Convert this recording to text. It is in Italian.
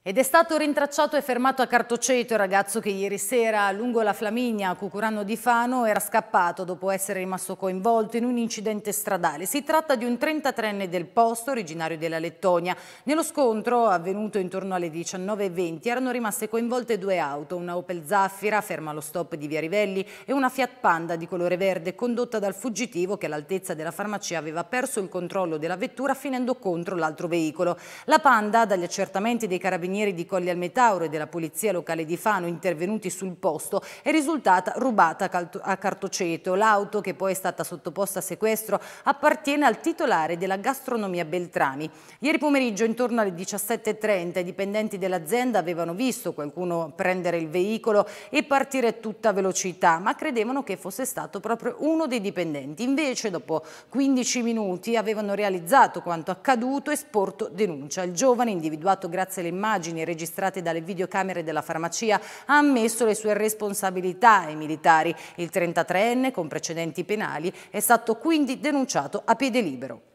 Ed è stato rintracciato e fermato a Cartoceto il ragazzo che ieri sera lungo la Flaminia a Cucurano di Fano era scappato dopo essere rimasto coinvolto in un incidente stradale. Si tratta di un 33enne del posto, originario della Lettonia. Nello scontro, avvenuto intorno alle 19.20, erano rimaste coinvolte due auto, una Opel Zaffira ferma allo stop di Via Rivelli e una Fiat Panda di colore verde condotta dal fuggitivo che all'altezza della farmacia aveva perso il controllo della vettura finendo contro l'altro veicolo. La Panda, dagli accertamenti dei carabinieri, carabinieri di Colli al Metauro e della polizia locale di Fano intervenuti sul posto è risultata rubata a Cartoceto. L'auto che poi è stata sottoposta a sequestro appartiene al titolare della gastronomia Beltrami. Ieri pomeriggio intorno alle 17.30 i dipendenti dell'azienda avevano visto qualcuno prendere il veicolo e partire a tutta velocità ma credevano che fosse stato proprio uno dei dipendenti. Invece dopo 15 minuti avevano realizzato quanto accaduto e sporto denuncia. Il giovane individuato grazie alle immagini immagini registrate dalle videocamere della farmacia ha ammesso le sue responsabilità ai militari. Il 33enne, con precedenti penali, è stato quindi denunciato a piede libero.